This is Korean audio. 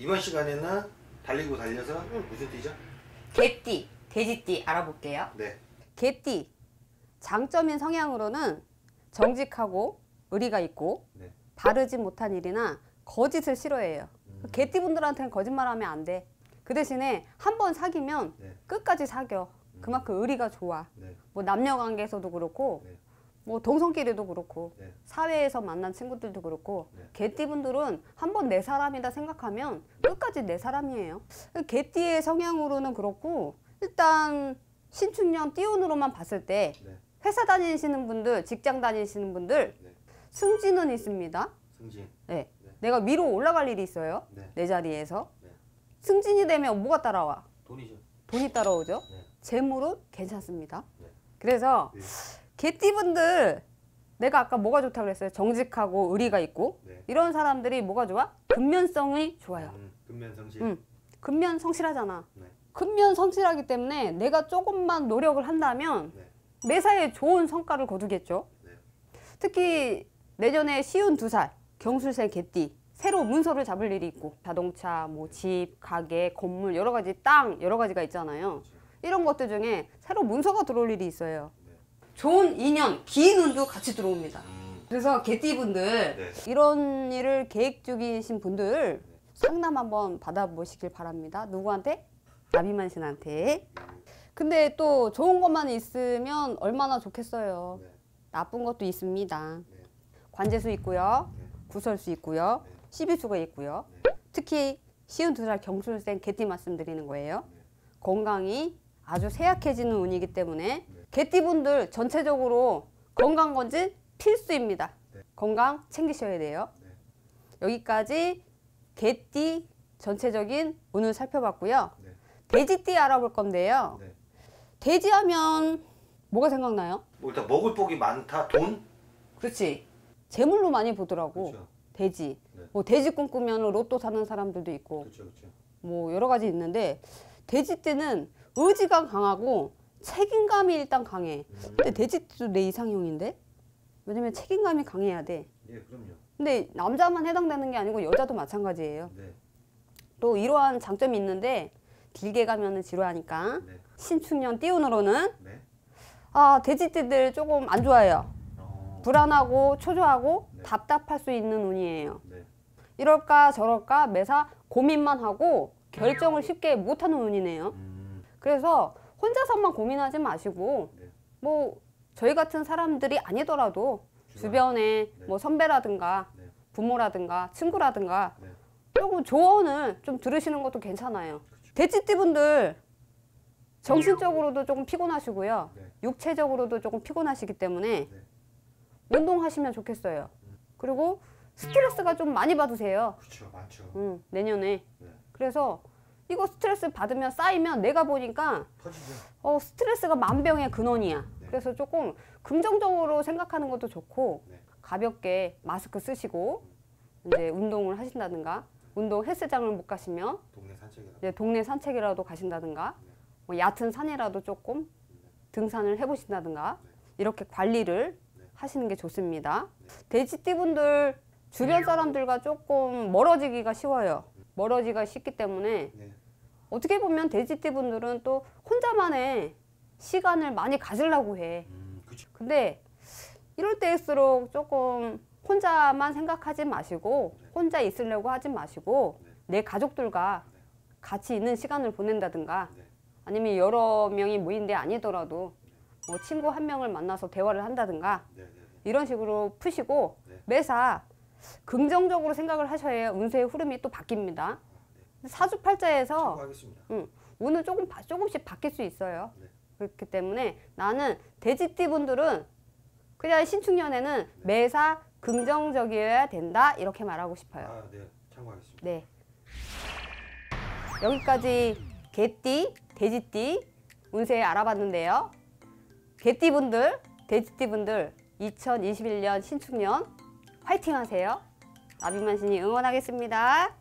이번 시간에는 달리고 달려서 무슨 띠죠? 개띠, 돼지띠 알아볼게요. 네. 개띠. 장점인 성향으로는 정직하고 의리가 있고 네. 바르지 못한 일이나 거짓을 싫어해요. 음. 개띠분들한테는 거짓말하면 안 돼. 그 대신에 한번 사귀면 네. 끝까지 사겨. 그만큼 음. 의리가 좋아. 네. 뭐 남녀 관계에서도 그렇고 네. 뭐 동성끼리도 그렇고 네. 사회에서 만난 친구들도 그렇고 네. 개띠분들은 한 번 내 사람이다 생각하면 끝까지 내 사람이에요. 개띠의 성향으로는 그렇고 일단 신축년 띠운으로만 봤을 때 네. 회사 다니시는 분들, 직장 다니시는 분들 네. 승진은 있습니다. 승진. 네. 네. 내가 위로 올라갈 일이 있어요. 네. 내 자리에서. 승진이 되면 뭐가 따라와? 돈이죠. 돈이 따라오죠. 재물은 괜찮습니다. 그래서 개띠분들 내가 아까 뭐가 좋다고 그랬어요? 정직하고 의리가 있고 네. 이런 사람들이 뭐가 좋아? 근면성이 좋아요. 음, 근면성실. 음, 근면성실하잖아. 네. 근면성실하기 때문에 내가 조금만 노력을 한다면 네. 매사에 좋은 성과를 거두겠죠. 네. 특히 내년에 시운두 살 경술생 개띠 새로 문서를 잡을 일이 있고 자동차, 뭐 집, 가게, 건물 여러 가지 땅 여러 가지가 있잖아요. 그렇죠. 이런 것들 중에 새로 문서가 들어올 일이 있어요. 좋은 인연, 긴 운도 같이 들어옵니다. 음. 그래서 개띠분들 네. 이런 일을 계획 중이신 분들 상담 한번 받아보시길 바랍니다. 누구한테? 나비만 신한테. 근데 또 좋은 것만 있으면 얼마나 좋겠어요. 네. 나쁜 것도 있습니다. 네. 관제수 있고요. 네. 구설수 있고요. 십이수가 있고요. 특히 쉬운 두 살 경술생 개띠 말씀드리는 거예요. 건강이 아주 쇠약해지는 운이기 때문에 개띠분들 전체적으로 건강건진 필수입니다. 네. 건강 챙기셔야 돼요. 네. 여기까지 개띠 전체적인 운을 살펴봤고요. 네. 돼지띠 알아볼 건데요. 네. 돼지하면 뭐가 생각나요? 뭐 일단 먹을 복이 많다, 돈? 그렇지. 재물로 많이 보더라고. 그렇죠. 돼지. 네. 뭐 돼지 꿈꾸면 로또 사는 사람들도 있고 그렇죠, 그렇죠. 뭐 여러 가지 있는데 돼지띠는 의지가 강하고 책임감이 일단 강해. 근데 돼지도 내 이상형인데? 왜냐면 책임감이 강해야 돼. 예, 그럼요. 근데 남자만 해당되는 게 아니고 여자도 마찬가지예요. 네. 또 이러한 장점이 있는데 길게 가면은 지루하니까 네. 신축년 띠운으로는 네. 아 돼지띠들 조금 안 좋아요. 어... 불안하고 초조하고 네. 답답할 수 있는 운이에요. 네. 이럴까 저럴까 매사 고민만 하고 결정을 음. 쉽게 못하는 운이네요. 음... 그래서 혼자서만 고민하지 마시고 네. 뭐 저희 같은 사람들이 아니더라도 주변. 에뭐 네. 선배라든가 네. 부모라든가 친구라든가 조금 네. 조언을 좀 들으시는 것도 괜찮아요. 대찌띠 분들 정신적으로도 조금 피곤하시고요. 네. 육체적으로도 조금 피곤하시기 때문에 네. 운동하시면 좋겠어요. 네. 그리고 스트레스가 좀 많이 받으세요. 그렇죠, 많죠. 음, 내년에. 그래서 이거 스트레스 받으면 쌓이면 내가 보니까 어, 스트레스가 만병의 근원이야. 네. 그래서 조금 긍정적으로 생각하는 것도 좋고 네. 가볍게 마스크 쓰시고 이제 운동을 하신다든가 운동 헬스장을 못 가시면 동네 산책이라도, 네, 동네 산책이라도 가신다든가 네. 뭐 얕은 산이라도 조금 네. 등산을 해보신다든가 네. 이렇게 관리를 하시는 게 좋습니다. 돼지띠분들 주변 사람들과 조금 멀어지기가 쉬워요. 음. 멀어지기가 쉽기 때문에 네. 어떻게 보면 돼지띠 분들은 또 혼자만의 시간을 많이 가지려고 해. 음, 근데 이럴 때일수록 조금 혼자만 생각하지 마시고 네. 혼자 있으려고 하지 마시고 네. 내 가족들과 네. 같이 있는 시간을 보낸다든가 네. 아니면 여러 명이 모인 데 아니더라도 네. 뭐 친구 한 명을 만나서 대화를 한다든가 네, 이런 식으로 푸시고 매사 긍정적으로 생각을 하셔야 운세의 흐름이 또 바뀝니다. 사주팔자에서 음, 운은 조금 조금씩 바뀔 수 있어요. 네. 그렇기 때문에 나는 돼지띠 분들은 그냥 신축년에는 네. 매사 긍정적이어야 된다 이렇게 말하고 싶어요. 아, 네. 참고하겠습니다. 네. 여기까지 개띠, 돼지띠 운세 알아봤는데요. 개띠 분들, 돼지띠 분들 2021년 신축년 화이팅 하세요. 나비만신이 응원하겠습니다.